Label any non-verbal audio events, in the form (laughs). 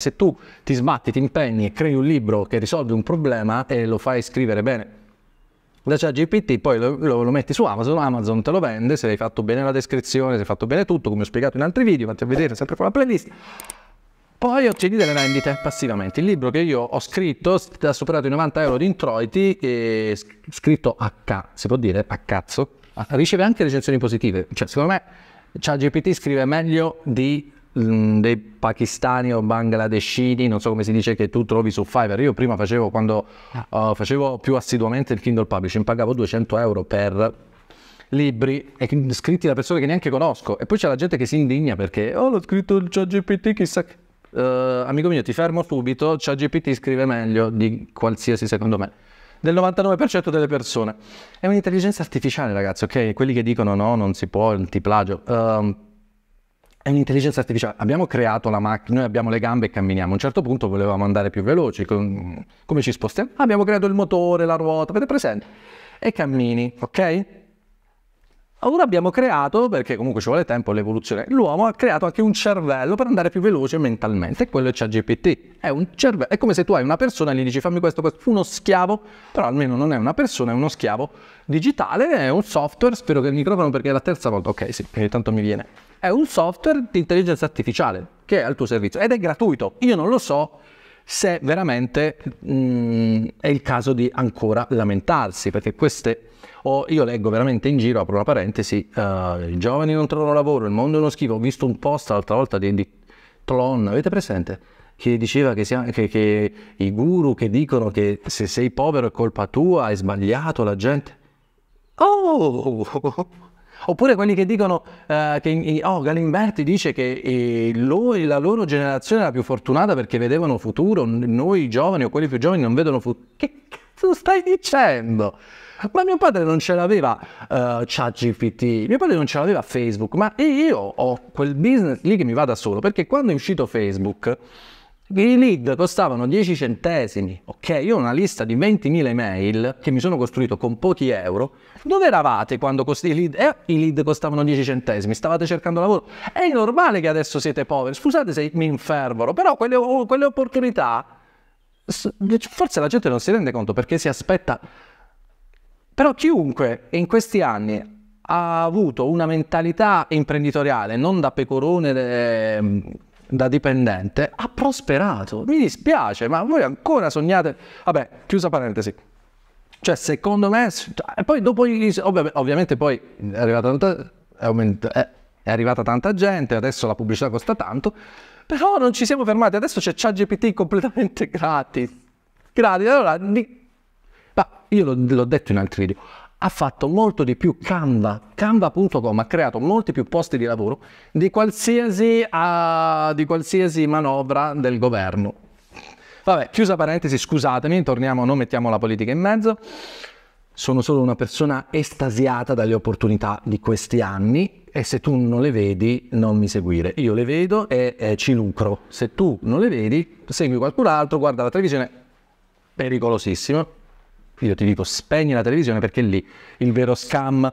Se tu ti sbatti, ti impegni e crei un libro che risolve un problema e lo fai scrivere bene da ChatGPT, poi lo, lo, lo, metti su Amazon, Amazon te lo vende, se hai fatto bene la descrizione, se hai fatto bene tutto, come ho spiegato in altri video, vatti a vedere sempre con la playlist. Poi ottieni delle vendite passivamente. Il libro che io ho scritto ha superato i 90 euro di introiti, e scritto a H, si può dire a cazzo, riceve anche recensioni positive. Cioè, secondo me ChatGPT scrive meglio di Mm, dei pakistani o bangladeshini, non so come si dice, che tu trovi su Fiverr. Io prima facevo, quando ah. uh, facevo più assiduamente il Kindle Publishing, pagavo 200 euro per libri scritti da persone che neanche conosco. E poi c'è la gente che si indigna perché, oh, l'ho scritto il ChatGPT, chissà che... Uh, amico mio, ti fermo subito, ChatGPT scrive meglio di qualsiasi, secondo me, del 99% delle persone. È un'intelligenza artificiale, ragazzi, ok? Quelli che dicono no, non si può, il tiplagio... Uh, è un'intelligenza artificiale. Abbiamo creato la macchina, noi abbiamo le gambe e camminiamo. A un certo punto volevamo andare più veloci. Come ci spostiamo? Abbiamo creato il motore, la ruota, avete presente? E cammini, ok? Ora abbiamo creato, perché comunque ci vuole tempo l'evoluzione, l'uomo ha creato anche un cervello per andare più veloce mentalmente, quello è ChatGPT. È, cerve- è come se tu hai una persona e gli dici fammi questo, questo, uno schiavo, però almeno non è una persona, è uno schiavo digitale, è un software, spero che il microfono perché è la terza volta, ok sì, ogni tanto mi viene. È un software di intelligenza artificiale che è al tuo servizio ed è gratuito. Io non lo so, se veramente mh, mm, è il caso di ancora lamentarsi, perché queste o io leggo veramente in giro, apro una parentesi, uh, i giovani non trovano lavoro, il mondo è uno schifo, ho visto un post l'altra volta di, di Tlon, avete presente? che diceva che, siamo, che, che, i guru che dicono che se sei povero è colpa tua, hai sbagliato la gente. Oh! Oppure quelli che dicono eh, che oh, Galimberti dice che eh, lui, la loro generazione era più fortunata perché vedevano futuro, noi giovani o quelli più giovani non vedono futuro. Che cazzo stai dicendo? Ma mio padre non ce l'aveva uh, ChatGPT, mio padre non ce l'aveva Facebook, ma io ho quel business lì che mi va da solo, perché quando è uscito Facebook i lead costavano 10 centesimi, ok? Io ho una lista di 20.000 email che mi sono costruito con pochi euro. Dove eravate quando cost- i, lead? Eh, i lead costavano 10 centesimi? Stavate cercando lavoro? È normale che adesso siete poveri, scusate se mi infervoro, però quelle, quelle opportunità forse la gente non si rende conto perché si aspetta... Però chiunque in questi anni ha avuto una mentalità imprenditoriale, non da pecorone... Eh, da dipendente ha prosperato. Mi dispiace, ma voi ancora sognate... Vabbè, chiusa parentesi. Cioè, secondo me... Cioè, e poi dopo... Ovviamente poi è arrivata tanta, è, aumenta, è, arrivata tanta gente, adesso la pubblicità costa tanto, però non ci siamo fermati. Adesso c'è ChatGPT completamente (laughs) gratis. Gratis. Allora, di... ma io l'ho detto in altri video ha fatto molto di più Canva, canva.com ha creato molti più posti di lavoro di qualsiasi, uh, di qualsiasi manovra del governo. Vabbè, chiusa parentesi, scusatemi, torniamo, non mettiamo la politica in mezzo. Sono solo una persona estasiata dalle opportunità di questi anni e se tu non le vedi non mi seguire. Io le vedo e eh, ci lucro. Se tu non le vedi, segui qualcun altro, guarda la televisione, pericolosissimo. Quindi io ti dico spegni la televisione perché lì il vero scam